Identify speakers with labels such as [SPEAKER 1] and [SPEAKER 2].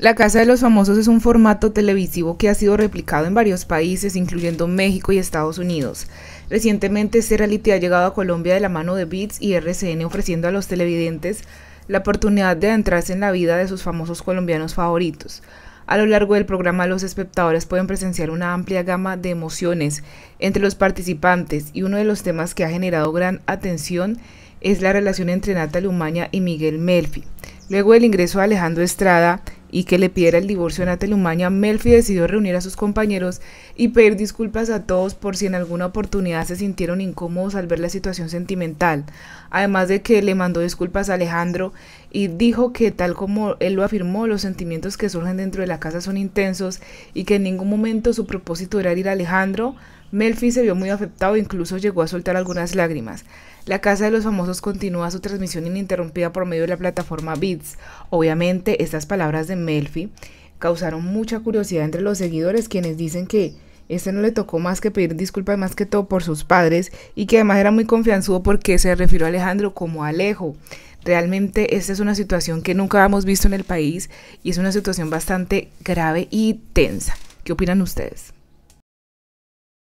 [SPEAKER 1] La Casa de los Famosos es un formato televisivo que ha sido replicado en varios países, incluyendo México y Estados Unidos. Recientemente este reality ha llegado a Colombia de la mano de Beats y RCN ofreciendo a los televidentes la oportunidad de adentrarse en la vida de sus famosos colombianos favoritos. A lo largo del programa los espectadores pueden presenciar una amplia gama de emociones entre los participantes y uno de los temas que ha generado gran atención es la relación entre Natalia Umaña y Miguel Melfi. Luego el ingreso de Alejandro Estrada, y que le pidiera el divorcio en Natalie Melfi decidió reunir a sus compañeros y pedir disculpas a todos por si en alguna oportunidad se sintieron incómodos al ver la situación sentimental. Además de que le mandó disculpas a Alejandro y dijo que tal como él lo afirmó, los sentimientos que surgen dentro de la casa son intensos y que en ningún momento su propósito era ir a Alejandro Melfi se vio muy afectado e incluso llegó a soltar algunas lágrimas. La Casa de los Famosos continúa su transmisión ininterrumpida por medio de la plataforma Beats. Obviamente, estas palabras de Melfi causaron mucha curiosidad entre los seguidores, quienes dicen que este no le tocó más que pedir disculpas más que todo por sus padres y que además era muy confianzudo porque se refirió a Alejandro como Alejo. Realmente esta es una situación que nunca hemos visto en el país y es una situación bastante grave y tensa. ¿Qué opinan ustedes?